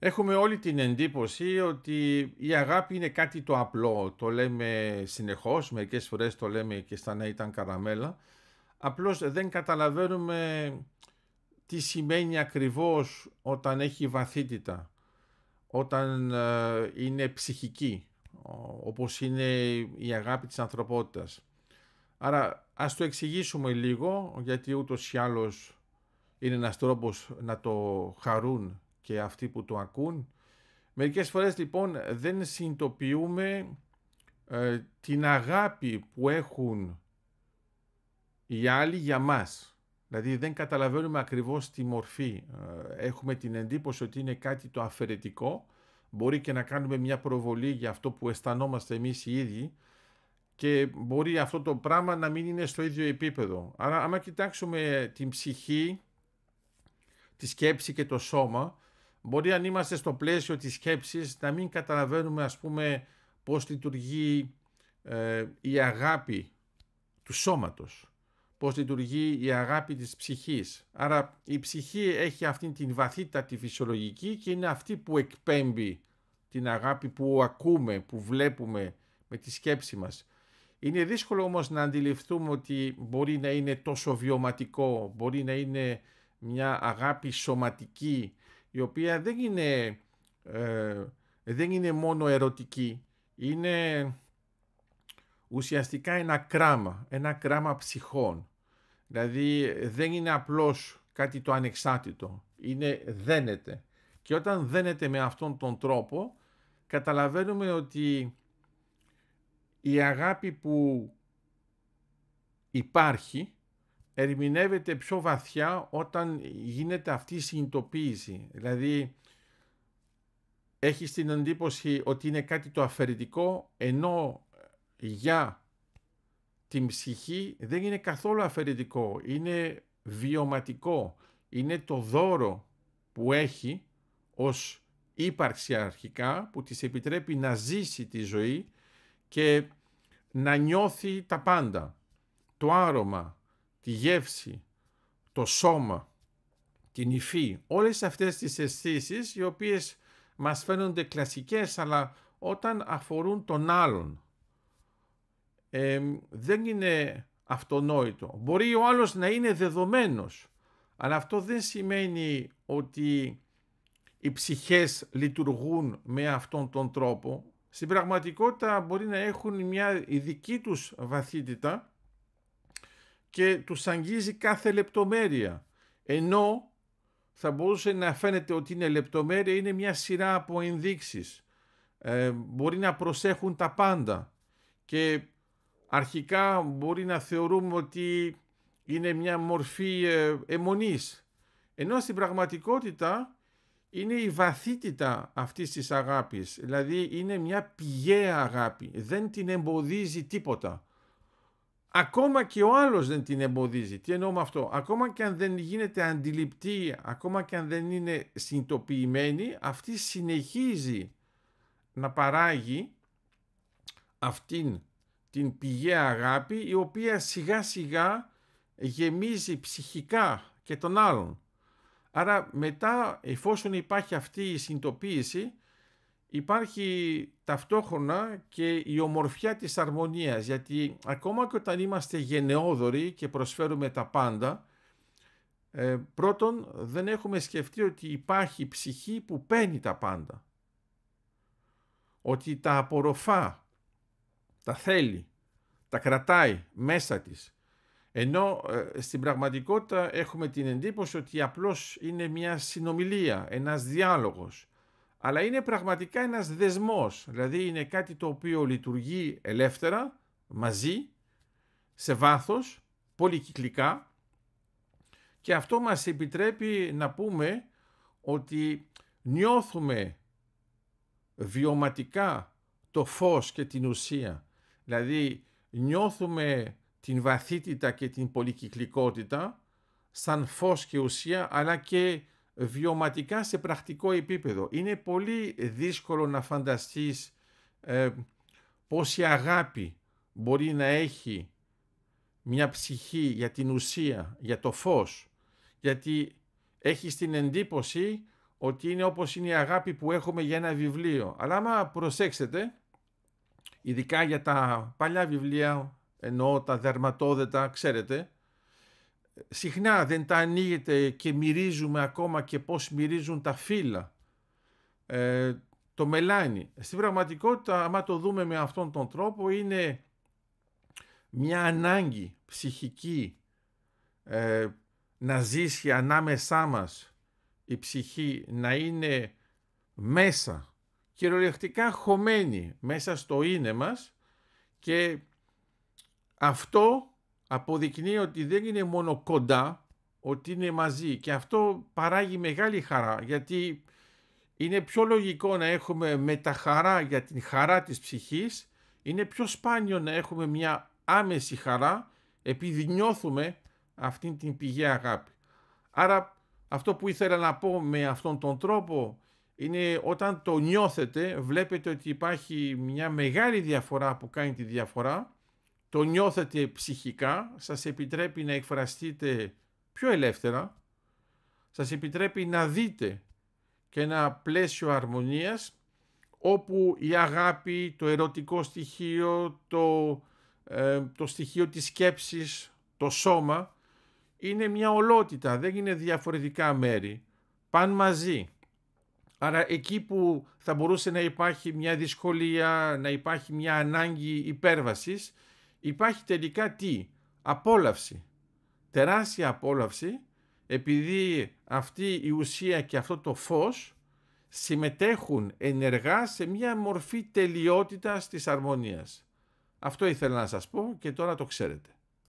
Έχουμε όλη την εντύπωση ότι η αγάπη είναι κάτι το απλό. Το λέμε συνεχώς, μερικές φορές το λέμε και στα να ήταν καραμέλα. Απλώς δεν καταλαβαίνουμε τι σημαίνει ακριβώς όταν έχει βαθύτητα, όταν ε, είναι ψυχική, όπως είναι η αγάπη της ανθρωπότητας. Άρα ας το εξηγήσουμε λίγο, γιατί ούτως ή άλλως είναι ένας τρόπος να το χαρούν και αυτοί που το ακούν. Μερικές φορές λοιπόν δεν συνειδητοποιούμε ε, την αγάπη που έχουν οι άλλοι για μας. Δηλαδή δεν καταλαβαίνουμε ακριβώς τη μορφή. Ε, έχουμε την εντύπωση ότι είναι κάτι το αφαιρετικό. Μπορεί και να κάνουμε μια προβολή για αυτό που αισθανόμαστε εμείς οι ίδιοι και μπορεί αυτό το πράγμα να μην είναι στο ίδιο επίπεδο. Άρα άμα κοιτάξουμε την ψυχή, τη σκέψη και το σώμα, Μπορεί αν είμαστε στο πλαίσιο της σκέψης να μην καταλαβαίνουμε ας πούμε πώς λειτουργεί ε, η αγάπη του σώματος, πώς λειτουργεί η αγάπη της ψυχής. Άρα η ψυχή έχει αυτήν την βαθύτητα τη φυσιολογική και είναι αυτή που εκπέμπει την αγάπη που ακούμε, που βλέπουμε με τη σκέψη μας. Είναι δύσκολο όμως να αντιληφθούμε ότι μπορεί να είναι τόσο βιωματικό, μπορεί να είναι μια αγάπη σωματική, η οποία δεν είναι, ε, δεν είναι μόνο ερωτική, είναι ουσιαστικά ένα κράμα, ένα κράμα ψυχών. Δηλαδή δεν είναι απλώς κάτι το ανεξάρτητο, είναι δένεται. Και όταν δένεται με αυτόν τον τρόπο, καταλαβαίνουμε ότι η αγάπη που υπάρχει ερμηνεύεται πιο βαθιά όταν γίνεται αυτή η συνειδητοποίηση. Δηλαδή, έχεις την εντύπωση ότι είναι κάτι το αφαιρετικό, ενώ για την ψυχή δεν είναι καθόλου αφαιρετικό, είναι βιωματικό, είναι το δώρο που έχει ως ύπαρξη αρχικά που της επιτρέπει να ζήσει τη ζωή και να νιώθει τα πάντα. Το άρωμα, τη γεύση, το σώμα, την υφή, όλες αυτές τις αισθήσεις οι οποίες μας φαίνονται κλασικές αλλά όταν αφορούν τον άλλον δεν είναι αυτονόητο. Μπορεί ο άλλος να είναι δεδομένος αλλά αυτό δεν σημαίνει ότι οι ψυχές λειτουργούν με αυτόν τον τρόπο. Στην πραγματικότητα μπορεί να έχουν μια ειδική τους βαθύτητα και τους αγγίζει κάθε λεπτομέρεια. Ενώ θα μπορούσε να φαίνεται ότι είναι λεπτομέρεια, είναι μια σειρά από ενδείξεις. Ε, μπορεί να προσέχουν τα πάντα και αρχικά μπορεί να θεωρούμε ότι είναι μια μορφή ε, αιμονής. Ενώ στην πραγματικότητα είναι η βαθύτητα αυτής της αγάπης, δηλαδή είναι μια πηγαία αγάπη, δεν την εμποδίζει τίποτα. Ακόμα και ο άλλος δεν την εμποδίζει. Τι εννοώ με αυτό. Ακόμα και αν δεν γίνεται αντιληπτή, ακόμα και αν δεν είναι συνειδητοποιημένη, αυτή συνεχίζει να παράγει αυτήν την πηγαία αγάπη η οποία σιγά σιγά γεμίζει ψυχικά και τον άλλον. Άρα μετά εφόσον υπάρχει αυτή η συνειδητοποίηση υπάρχει ταυτόχρονα και η ομορφιά της αρμονίας γιατί ακόμα και όταν είμαστε γενναιόδοροι και προσφέρουμε τα πάντα ε, πρώτον δεν έχουμε σκεφτεί ότι υπάρχει ψυχή που παίρνει τα πάντα ότι τα απορροφά τα θέλει τα κρατάει μέσα της ενώ ε, στην πραγματικότητα έχουμε την εντύπωση ότι απλώς είναι μια συνομιλία, ένας διάλογος αλλά είναι πραγματικά ένας δεσμός, δηλαδή είναι κάτι το οποίο λειτουργεί ελεύθερα, μαζί, σε βάθος, πολυκυκλικά και αυτό μας επιτρέπει να πούμε ότι νιώθουμε βιωματικά το φως και την ουσία, δηλαδή νιώθουμε την βαθύτητα και την πολυκυκλικότητα σαν φως και ουσία αλλά και βιωματικά σε πρακτικό επίπεδο. Είναι πολύ δύσκολο να φανταστείς ε, πόση αγάπη μπορεί να έχει μια ψυχή για την ουσία, για το φως, γιατί έχεις την εντύπωση ότι είναι όπως είναι η αγάπη που έχουμε για ένα βιβλίο. Αλλά άμα προσέξετε, ειδικά για τα παλιά βιβλία, εννοώ τα δερματόδετα, ξέρετε, συχνά δεν τα ανοίγετε και μυρίζουμε ακόμα και πώς μυρίζουν τα φύλλα, ε, το μελάνι. Στην πραγματικότητα, άμα το δούμε με αυτόν τον τρόπο, είναι μια ανάγκη ψυχική ε, να ζήσει ανάμεσά μας η ψυχή, να είναι μέσα, κυριολεκτικά χωμένη μέσα στο είναι μας και αυτό αποδεικνύει ότι δεν είναι μόνο κοντά, ότι είναι μαζί και αυτό παράγει μεγάλη χαρά γιατί είναι πιο λογικό να έχουμε μεταχαρά για την χαρά της ψυχής, είναι πιο σπάνιο να έχουμε μια άμεση χαρά επειδή νιώθουμε αυτήν την πηγή αγάπη. Άρα αυτό που ήθελα να πω με αυτόν τον τρόπο είναι όταν το νιώθετε βλέπετε ότι υπάρχει μια μεγάλη διαφορά που κάνει τη διαφορά το νιώθετε ψυχικά, σας επιτρέπει να εκφραστείτε πιο ελεύθερα, σας επιτρέπει να δείτε και ένα πλαίσιο αρμονίας όπου η αγάπη, το ερωτικό στοιχείο, το, ε, το στοιχείο της σκέψης, το σώμα είναι μια ολότητα, δεν είναι διαφορετικά μέρη, παν μαζί. Άρα εκεί που θα μπορούσε να υπάρχει μια δυσκολία, να υπάρχει μια ανάγκη υπέρβασης, υπάρχει τελικά τι, απόλαυση. Τεράστια απόλαυση επειδή αυτή η ουσία και αυτό το φως συμμετέχουν ενεργά σε μια μορφή τελειότητας της αρμονίας. Αυτό ήθελα να σας πω και τώρα το ξέρετε.